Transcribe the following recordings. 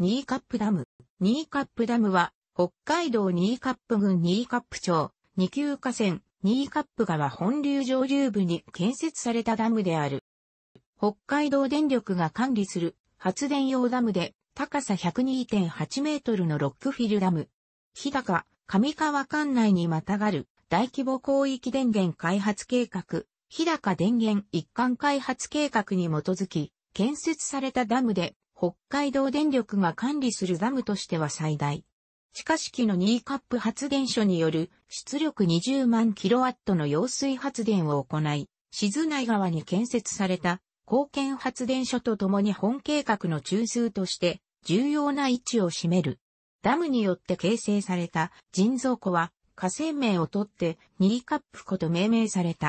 ニーカップダム。ニーカップダムは、北海道ニーカップ郡ニーカップ町、二級河川、ニーカップ川本流上流部に建設されたダムである。北海道電力が管理する発電用ダムで、高さ102.8メートルのロックフィルダム。日高、上川管内にまたがる大規模広域電源開発計画、日高電源一貫開発計画に基づき、建設されたダムで、北海道電力が管理するダムとしては最大。地下式のニーカップ発電所による出力20万キロワットの揚水発電を行い、静内川に建設された貢献発電所とともに本計画の中枢として重要な位置を占める。ダムによって形成された人造湖は河川名をとってニーカップ湖と命名された。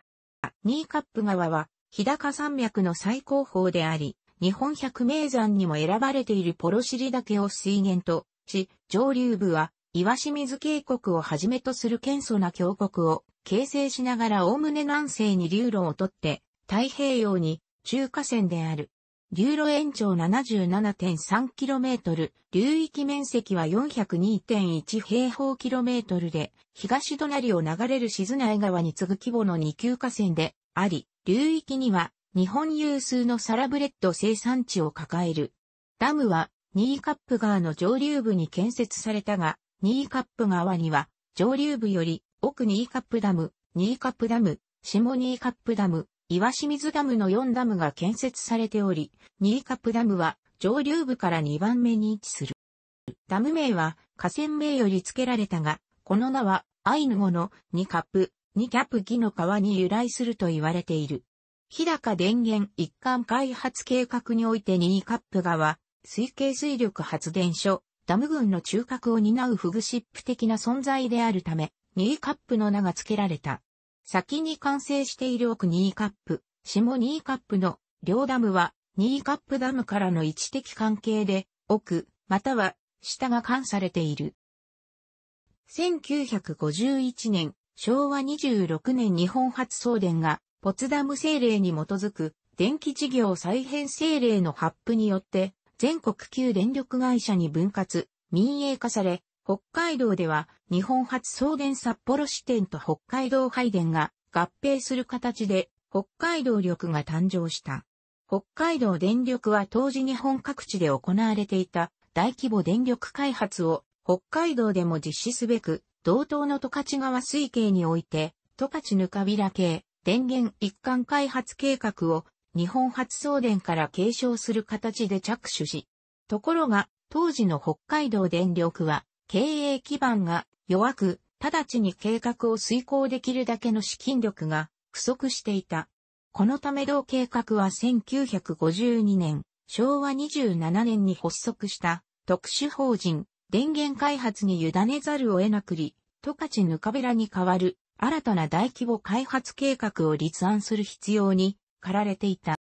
ニーカップ川は日高山脈の最高峰であり、日本百名山にも選ばれているポロシリ岳を水源とし、上流部は岩清水渓谷をはじめとする堅素な峡谷を形成しながらおおむね南西に流路をとって太平洋に中華線である。流路延長 77.3km、流域面積は402.1平方キロメートルで、東隣を流れる静内川に次ぐ規模の二級河川であり、流域には日本有数のサラブレッド生産地を抱える。ダムは、ニーカップ川の上流部に建設されたが、ニーカップ川には、上流部より、奥ニーカップダム、ニーカップダム、下ニーカップダム、岩清水ダムの4ダムが建設されており、ニーカップダムは、上流部から2番目に位置する。ダム名は河川名より付けられたが、この名はアイヌ語のニカップ、ニキャプギの川に由来すると言われている。日高電源一貫開発計画においてニーカップ側、水系水力発電所、ダム群の中核を担うフグシップ的な存在であるため、ニーカップの名が付けられた。先に完成している奥ニーカップ、下ニーカップの両ダムは、ニーカップダムからの位置的関係で、奥、または下が関されている。1951年、昭和26年日本発送電がポツダム政令に基づく電気事業再編政令の発布によって、全国旧電力会社に分割、民営化され、北海道では日本初送電札幌支店と北海道配電が合併する形で北海道力が誕生した。北海道電力は当時日本各地で行われていた大規模電力開発を北海道でも実施すべく、同等の十勝川水系において、十勝ぬかびら系、電源一貫開発計画を日本初送電から継承する形で着手し、ところが当時の北海道電力は経営基盤が弱く、直ちに計画を遂行できるだけの資金力が不足していた。このため同計画は1952年、昭和27年に発足した特殊法人電源開発に委ねざるを得なくり、十勝ぬかべらに代わる新たな大規模開発計画を立案する必要に駆られていた。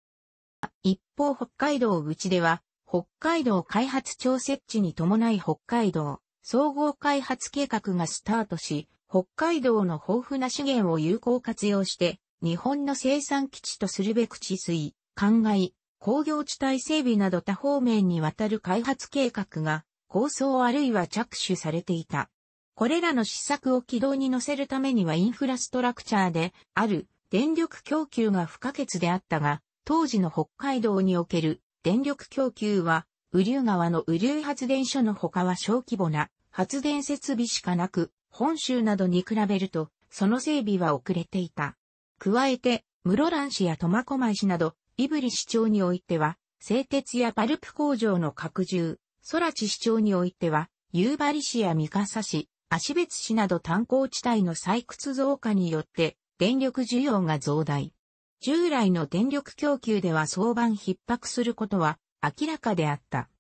一方北海道口では、北海道開発庁設置に伴い北海道総合開発計画がスタートし、北海道の豊富な資源を有効活用して、日本の生産基地とするべく治水、灌漑、工業地帯整備など多方面にわたる開発計画が構想あるいは着手されていた。これらの施策を軌道に乗せるためにはインフラストラクチャーである電力供給が不可欠であったが、当時の北海道における電力供給は、雨竜川の雨竜発電所の他は小規模な発電設備しかなく、本州などに比べると、その整備は遅れていた。加えて、室蘭市や苫小牧市など、胆振市長においては、製鉄やパルプ工場の拡充、空知市長においては、夕張市や三笠市、足別市など炭鉱地帯の採掘増加によって電力需要が増大。従来の電力供給では相場逼迫することは明らかであった。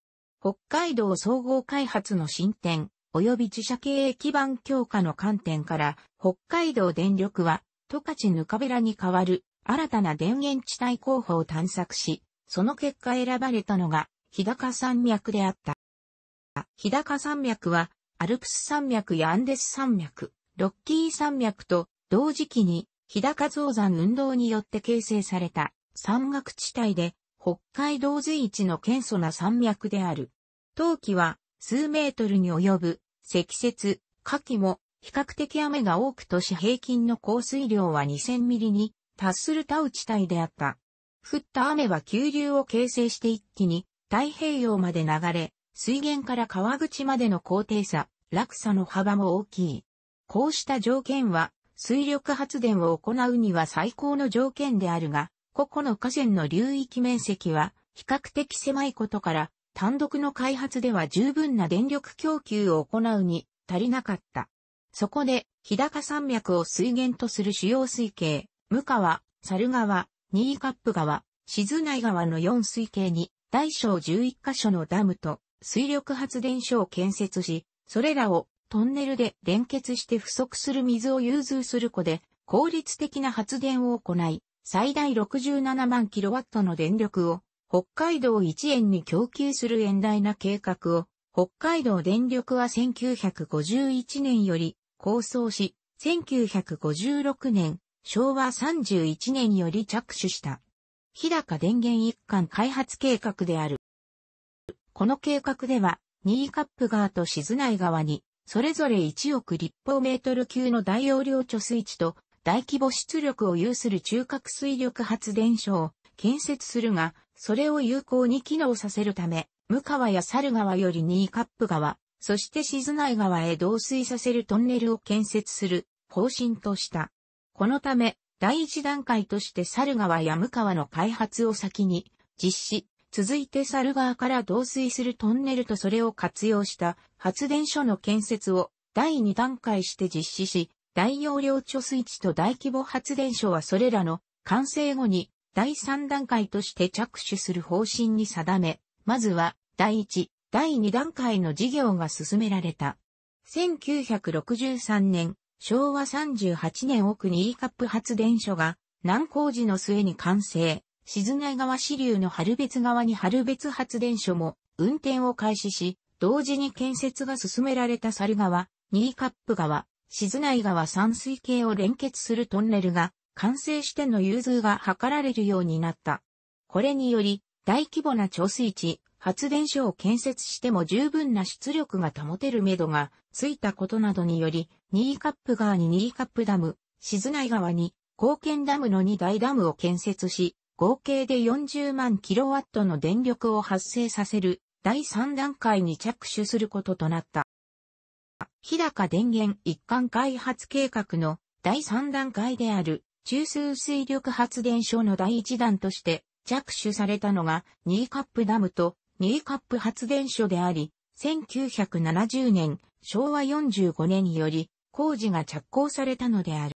北海道総合開発の進展及び自社経営基盤強化の観点から北海道電力は十勝ぬかべらに代わる新たな電源地帯候補を探索し、その結果選ばれたのが日高山脈であった。日高山脈はアルプス山脈やアンデス山脈、ロッキー山脈と同時期に日高造山運動によって形成された山岳地帯で北海道随一の謙遜な山脈である。冬季は数メートルに及ぶ積雪、夏季も比較的雨が多く都市平均の降水量は2000ミリに達するタウ地帯であった。降った雨は急流を形成して一気に太平洋まで流れ、水源から川口までの高低差、落差の幅も大きい。こうした条件は、水力発電を行うには最高の条件であるが、個々の河川の流域面積は比較的狭いことから、単独の開発では十分な電力供給を行うに足りなかった。そこで、日高山脈を水源とする主要水系、向川、猿川、新カップ川、静内川の4水系に、大小11カ所のダムと水力発電所を建設し、それらをトンネルで連結して不足する水を融通する子で、効率的な発電を行い、最大67万キロワットの電力を北海道1円に供給する遠大な計画を北海道電力は1951年より構想し、1956年、昭和31年より着手した。日高電源一貫開発計画である。この計画では、ニーカップ川と静内川に、それぞれ1億立方メートル級の大容量貯水池と大規模出力を有する中核水力発電所を建設するが、それを有効に機能させるため、向川や猿川よりニーカップ川、そして静内川へ導水させるトンネルを建設する方針とした。このため、第一段階として猿川や向川の開発を先に実施、続いてサルから導水するトンネルとそれを活用した発電所の建設を第2段階して実施し、大容量貯水池と大規模発電所はそれらの完成後に第3段階として着手する方針に定め、まずは第1、第2段階の事業が進められた。1963年、昭和38年奥に E カップ発電所が難工事の末に完成。静内川支流の春別側に春別発電所も運転を開始し、同時に建設が進められた猿川、ニーカップ川、静内川山水系を連結するトンネルが完成しての融通が図られるようになった。これにより、大規模な貯水池、発電所を建設しても十分な出力が保てるめどがついたことなどにより、ニーカップ川にニーカップダム、静内川に、貢献ダムの2大ダムを建設し、合計で40万キロワットの電力を発生させる第3段階に着手することとなった。日高電源一貫開発計画の第3段階である中枢水力発電所の第1弾として着手されたのがニーカップダムとニーカップ発電所であり、1970年昭和45年により工事が着工されたのである。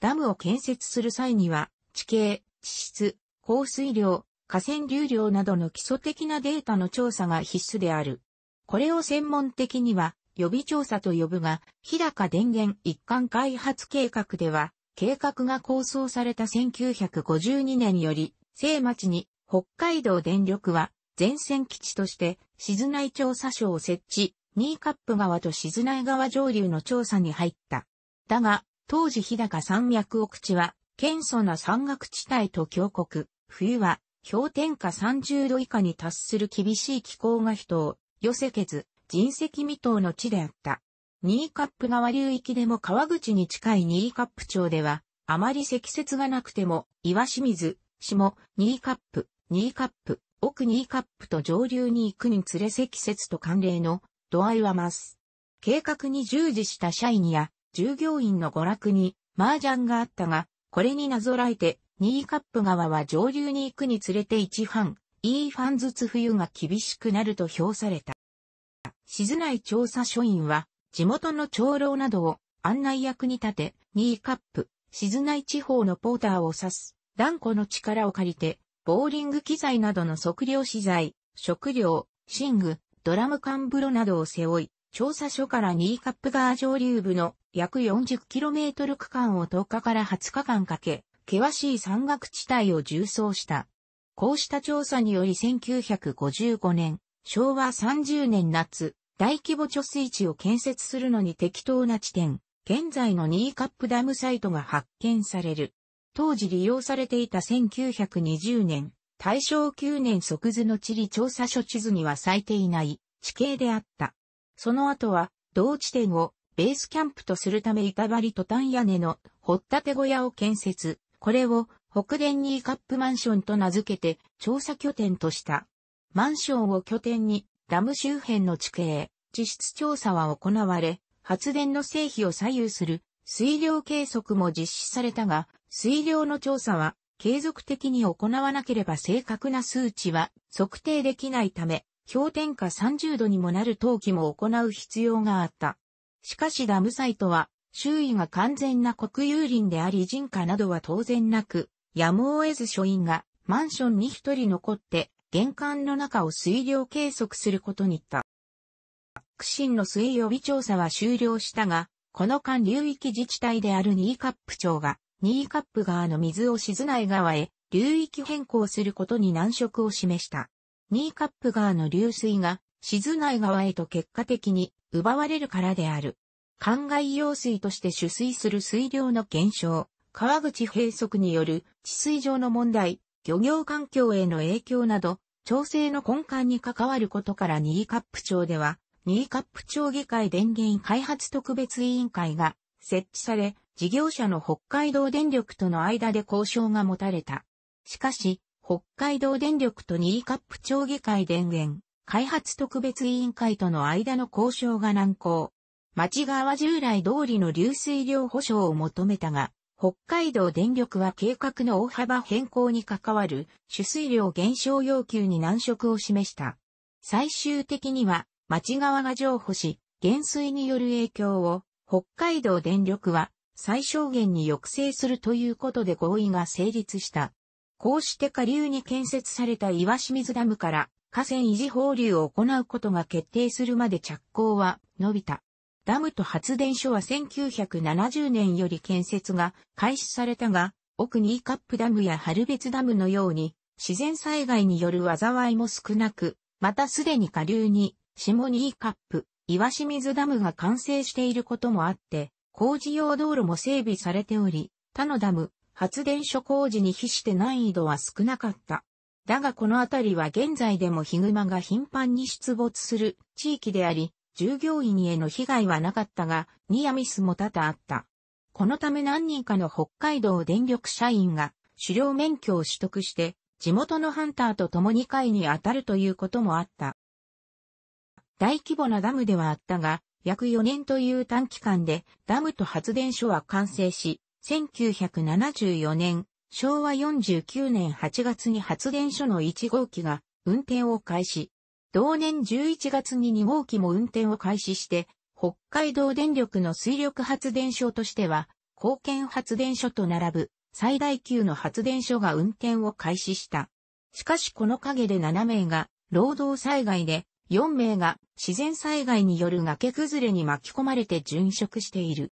ダムを建設する際には地形、地質、降水量、河川流量などの基礎的なデータの調査が必須である。これを専門的には予備調査と呼ぶが、日高電源一貫開発計画では、計画が構想された1952年より、生町に北海道電力は前線基地として静内調査所を設置、ニーカップ川と静内川上流の調査に入った。だが、当時日高山脈奥地は謙遜な山岳地帯と峡谷、冬は氷点下30度以下に達する厳しい気候が人を寄せけず、人石未踏の地であった。ニーカップ川流域でも川口に近いニーカップ町では、あまり積雪がなくても、岩清水、下、ニーカップ、ニーカップ、奥ニーカップと上流に行くにつれ積雪と慣例の度合いは増す。計画に従事した社員や従業員の娯楽に麻雀があったが、これになぞらえて、ニーカップ側は上流に行くにつれて1班、E ファンずつ冬が厳しくなると評された。静内調査書院は、地元の長老などを案内役に立て、ニーカップ、静内地方のポーターを指す、断固の力を借りて、ボーリング機材などの測量資材、食料、寝具、ドラム缶風呂などを背負い、調査所からニーカップ川上流部の約 40km 区間を10日から20日間かけ、険しい山岳地帯を縦走した。こうした調査により1955年、昭和30年夏、大規模貯水池を建設するのに適当な地点、現在のニーカップダムサイトが発見される。当時利用されていた1920年、大正9年即図の地理調査所地図には咲いていない地形であった。その後は、同地点をベースキャンプとするため板張りトタン屋根の掘ったて小屋を建設。これを北電ニーカップマンションと名付けて調査拠点とした。マンションを拠点にダム周辺の地形、地質調査は行われ、発電の成否を左右する水量計測も実施されたが、水量の調査は継続的に行わなければ正確な数値は測定できないため、氷点下30度にもなる陶器も行う必要があった。しかしダムサイトは、周囲が完全な国有林であり人家などは当然なく、やむを得ず署員がマンションに一人残って、玄関の中を水量計測することにった。苦心の水予備調査は終了したが、この間流域自治体であるニーカップ町が、ニーカップ川の水を静内川へ流域変更することに難色を示した。ニーカップ川の流水が静内川へと結果的に奪われるからである。灌漑用水として取水する水量の減少、川口閉塞による治水上の問題、漁業環境への影響など、調整の根幹に関わることからニーカップ町では、ニーカップ町議会電源開発特別委員会が設置され、事業者の北海道電力との間で交渉が持たれた。しかし、北海道電力とーカップ町議会電源、開発特別委員会との間の交渉が難航。町側は従来通りの流水量保障を求めたが、北海道電力は計画の大幅変更に関わる取水量減少要求に難色を示した。最終的には町側が譲歩し、減水による影響を北海道電力は最小限に抑制するということで合意が成立した。こうして下流に建設された岩清水ダムから河川維持放流を行うことが決定するまで着工は伸びた。ダムと発電所は1970年より建設が開始されたが、奥にイカップダムや春別ダムのように自然災害による災いも少なく、またすでに下流に下にイカップ、岩清水ダムが完成していることもあって、工事用道路も整備されており、他のダム、発電所工事に比して難易度は少なかった。だがこの辺りは現在でもヒグマが頻繁に出没する地域であり、従業員への被害はなかったが、ニアミスも多々あった。このため何人かの北海道電力社員が狩猟免許を取得して、地元のハンターと共に会に当たるということもあった。大規模なダムではあったが、約4年という短期間でダムと発電所は完成し、1974年、昭和49年8月に発電所の1号機が運転を開始。同年11月に2号機も運転を開始して、北海道電力の水力発電所としては、貢献発電所と並ぶ最大級の発電所が運転を開始した。しかしこの陰で7名が労働災害で4名が自然災害による崖崩れに巻き込まれて殉職している。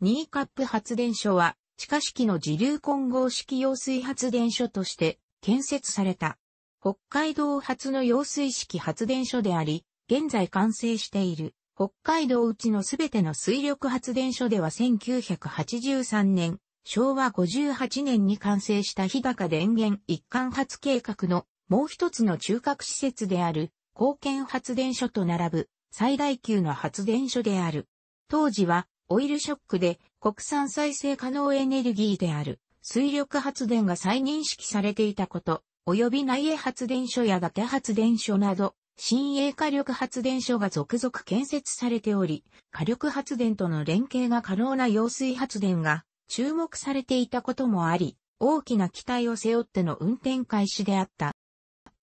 ニーカップ発電所は地下式の自流混合式揚水発電所として建設された。北海道初の揚水式発電所であり、現在完成している北海道うちのすべての水力発電所では1983年、昭和58年に完成した日高電源一貫発計画のもう一つの中核施設である貢献発電所と並ぶ最大級の発電所である。当時はオイルショックで国産再生可能エネルギーである水力発電が再認識されていたこと、及び内江発電所や伊達発電所など、新鋭火力発電所が続々建設されており、火力発電との連携が可能な揚水発電が注目されていたこともあり、大きな期待を背負っての運転開始であった。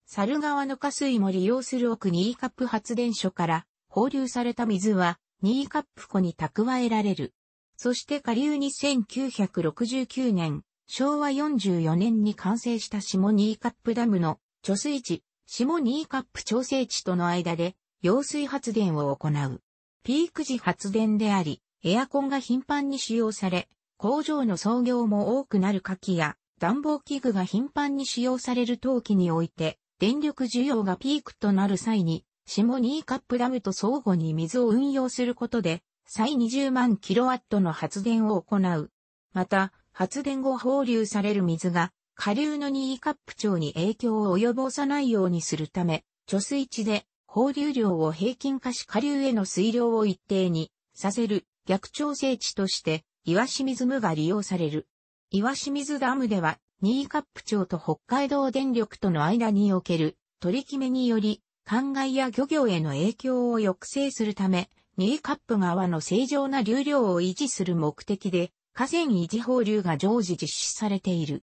猿川の下水も利用する奥にイーカップ発電所から放流された水はニーカップ湖に蓄えられる。そして下流に1969年、昭和44年に完成した下ニーカップダムの貯水池、下ニーカップ調整池との間で、揚水発電を行う。ピーク時発電であり、エアコンが頻繁に使用され、工場の操業も多くなる夏季や、暖房器具が頻繁に使用される陶器において、電力需要がピークとなる際に、下ニーカップダムと相互に水を運用することで、再20万キロワットの発電を行う。また、発電後放流される水が、下流のニーカップ町に影響を及ぼさないようにするため、貯水池で放流量を平均化し下流への水量を一定にさせる逆調整地として、岩清水無が利用される。岩清水ダムでは、ニーカップ町と北海道電力との間における取り決めにより、灌漑や漁業への影響を抑制するため、ニーカップ川の正常な流量を維持する目的で、河川維持放流が常時実施されている。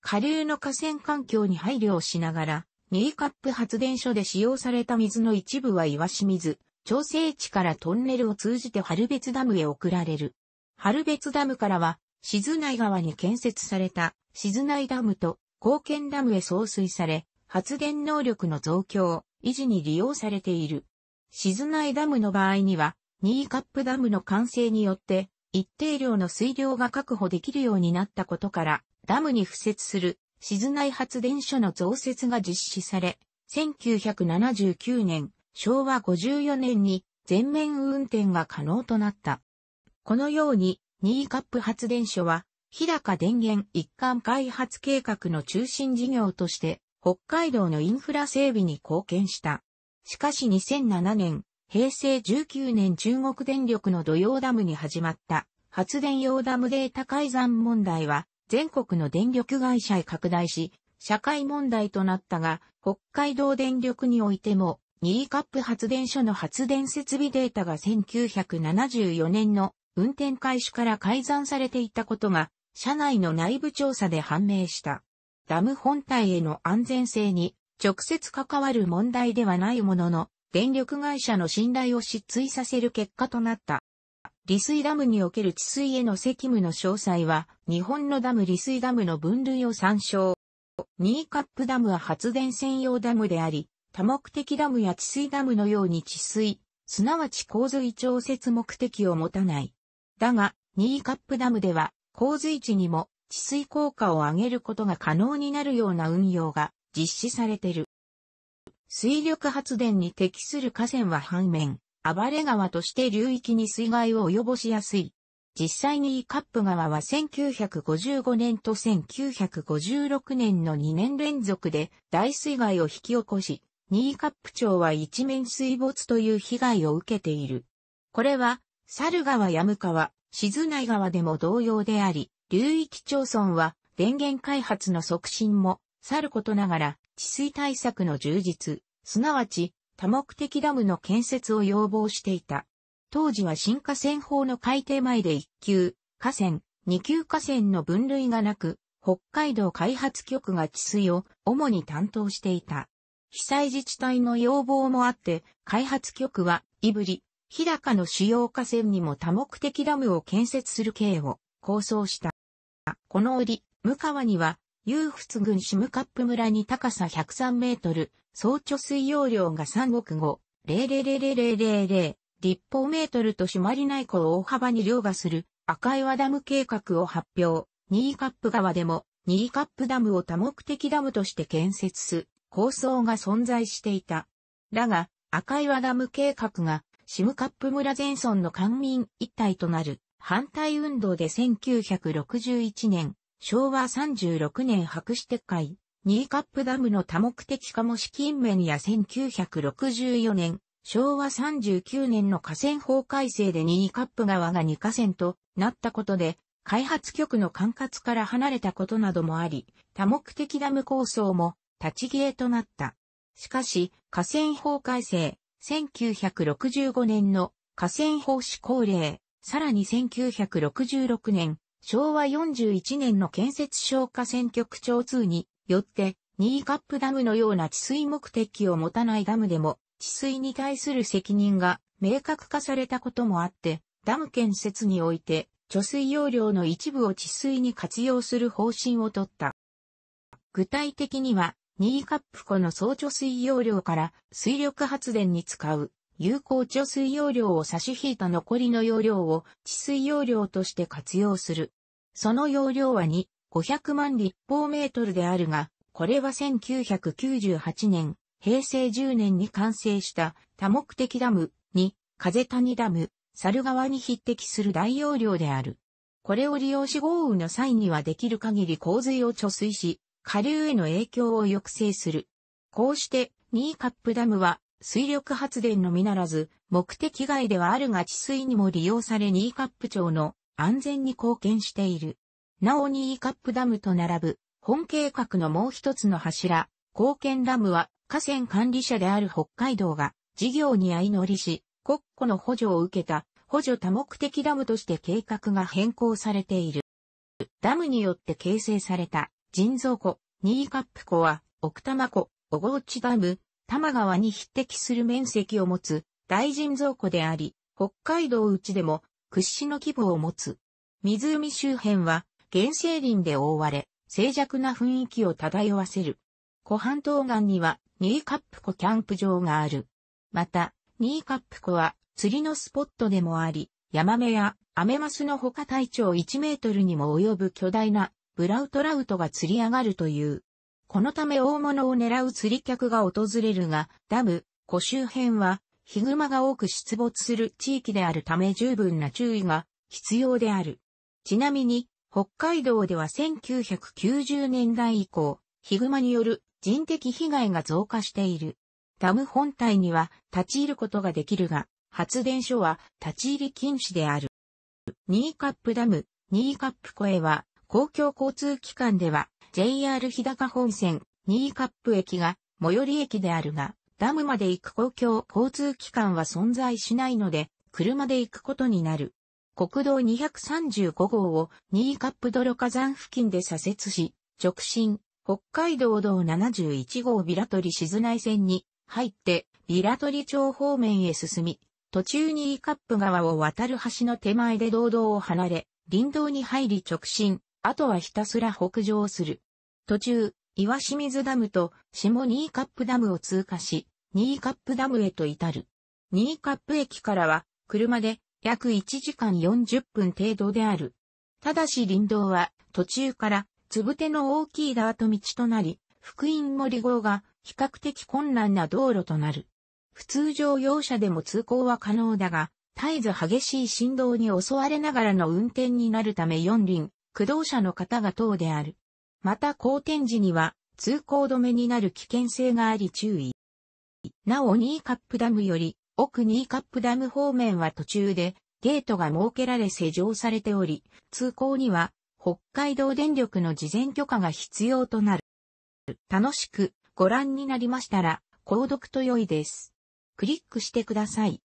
下流の河川環境に配慮をしながら、ニーカップ発電所で使用された水の一部は岩清水、調整池からトンネルを通じて春別ダムへ送られる。春別ダムからは、静内川に建設された静内ダムと高献ダムへ送水され、発電能力の増強、維持に利用されている。静内ダムの場合には、ニーカップダムの完成によって、一定量の水量が確保できるようになったことから、ダムに付設する静内発電所の増設が実施され、1979年、昭和54年に全面運転が可能となった。このように、ニーカップ発電所は、日高電源一貫開発計画の中心事業として北海道のインフラ整備に貢献した。しかし2007年、平成19年中国電力の土曜ダムに始まった発電用ダムデータ改ざん問題は全国の電力会社へ拡大し、社会問題となったが、北海道電力においても、ニーカップ発電所の発電設備データが1974年の運転開始から改ざんされていたことが、社内の内部調査で判明した。ダム本体への安全性に直接関わる問題ではないものの、電力会社の信頼を失墜させる結果となった。利水ダムにおける治水への責務の詳細は、日本のダム利水ダムの分類を参照。ニーカップダムは発電専用ダムであり、多目的ダムや治水ダムのように治水、すなわち洪水調節目的を持たない。だが、ニーカップダムでは、洪水地にも治水効果を上げることが可能になるような運用が実施されてる。水力発電に適する河川は反面、暴れ川として流域に水害を及ぼしやすい。実際にイカップ川は1955年と1956年の2年連続で大水害を引き起こし、ニーカップ町は一面水没という被害を受けている。これは、猿川山川、静内川でも同様であり、流域町村は電源開発の促進もさることながら治水対策の充実、すなわち多目的ダムの建設を要望していた。当時は新河川法の改定前で1級、河川、2級河川の分類がなく、北海道開発局が治水を主に担当していた。被災自治体の要望もあって、開発局は、胆振、日高の主要河川にも多目的ダムを建設する計を構想した。この折、向川には、裕仏郡ムカップ村に高さ103メートル、総貯水容量が3億5、0000000立方メートルとまりない湖を大幅に凌駕する赤岩ダム計画を発表。ニーカップ川でも、ニーカップダムを多目的ダムとして建設す、構想が存在していた。だが、赤岩ダム計画が、シムカップ村全村の官民一体となる反対運動で1961年、昭和36年白紙撤回、ニーカップダムの多目的化も資金面や1964年、昭和39年の河川法改正でニーカップ側が2河川となったことで、開発局の管轄から離れたことなどもあり、多目的ダム構想も立ち消えとなった。しかし、河川法改正、1965年の河川法施行令、さらに1966年、昭和41年の建設消火選挙区長2によって、ニーカップダムのような治水目的を持たないダムでも、治水に対する責任が明確化されたこともあって、ダム建設において、貯水容量の一部を治水に活用する方針をとった。具体的には、ニーカップ湖の総貯水容量から水力発電に使う有効貯水容量を差し引いた残りの容量を治水容量として活用する。その容量は2、500万立方メートルであるが、これは1998年、平成10年に完成した多目的ダム2、風谷ダム、猿川に匹敵する大容量である。これを利用し豪雨の際にはできる限り洪水を貯水し、下流への影響を抑制する。こうして、ニーカップダムは水力発電のみならず、目的外ではあるが治水にも利用されニーカップ町の安全に貢献している。なおニーカップダムと並ぶ、本計画のもう一つの柱、貢献ダムは河川管理者である北海道が事業に相乗りし、国庫の補助を受けた補助多目的ダムとして計画が変更されている。ダムによって形成された人造湖、ニーカップ湖は奥多摩湖、小河内ダム、多摩川に匹敵する面積を持つ大人造湖であり、北海道内でも屈指の規模を持つ。湖周辺は原生林で覆われ、静寂な雰囲気を漂わせる。湖畔東岸にはニーカップ湖キャンプ場がある。また、ニーカップ湖は釣りのスポットでもあり、ヤマメやアメマスの他体長1メートルにも及ぶ巨大なブラウトラウトが釣り上がるというこのため大物を狙う釣り客が訪れるが、ダム、湖周辺は、ヒグマが多く出没する地域であるため十分な注意が必要である。ちなみに、北海道では1990年代以降、ヒグマによる人的被害が増加している。ダム本体には立ち入ることができるが、発電所は立ち入り禁止である。ニーカップダム、ニーカップ湖へは公共交通機関では JR 日高本線、新カップ駅が最寄り駅であるが、ダムまで行く公共交通機関は存在しないので、車で行くことになる。国道235号を新カップ泥火山付近で左折し、直進、北海道道71号ビラトリ静内線に入って、ビラトリ町方面へ進み、途中にイカップ川を渡る橋の手前で道道を離れ、林道に入り直進、あとはひたすら北上する。途中、岩清水ダムと下ニーカップダムを通過し、ニーカップダムへと至る。ニーカップ駅からは、車で約1時間40分程度である。ただし林道は途中からつぶての大きいダート道となり、福音森号が比較的困難な道路となる。普通乗用車でも通行は可能だが、絶えず激しい振動に襲われながらの運転になるため四輪、駆動車の方が等である。また好転時には通行止めになる危険性があり注意。なおニーカップダムより奥ニーカップダム方面は途中でゲートが設けられ施錠されており、通行には北海道電力の事前許可が必要となる。楽しくご覧になりましたら、購読と良いです。クリックしてください。